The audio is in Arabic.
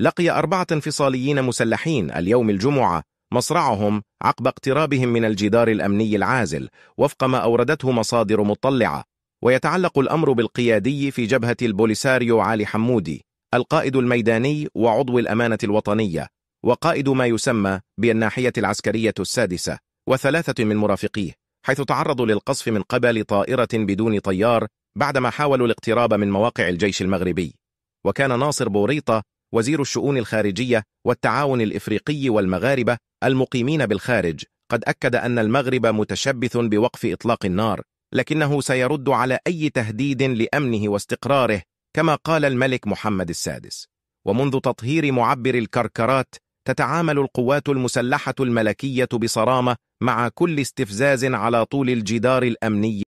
لقي أربعة انفصاليين مسلحين اليوم الجمعة مصرعهم عقب اقترابهم من الجدار الأمني العازل وفق ما أوردته مصادر مطلعة ويتعلق الأمر بالقيادي في جبهة البوليساريو علي حمودي القائد الميداني وعضو الأمانة الوطنية وقائد ما يسمى بالناحية العسكرية السادسة وثلاثة من مرافقيه حيث تعرضوا للقصف من قبل طائرة بدون طيار بعدما حاولوا الاقتراب من مواقع الجيش المغربي وكان ناصر بوريطة وزير الشؤون الخارجية والتعاون الإفريقي والمغاربة المقيمين بالخارج قد أكد أن المغرب متشبث بوقف إطلاق النار لكنه سيرد على أي تهديد لأمنه واستقراره كما قال الملك محمد السادس ومنذ تطهير معبر الكركرات تتعامل القوات المسلحة الملكية بصرامة مع كل استفزاز على طول الجدار الأمني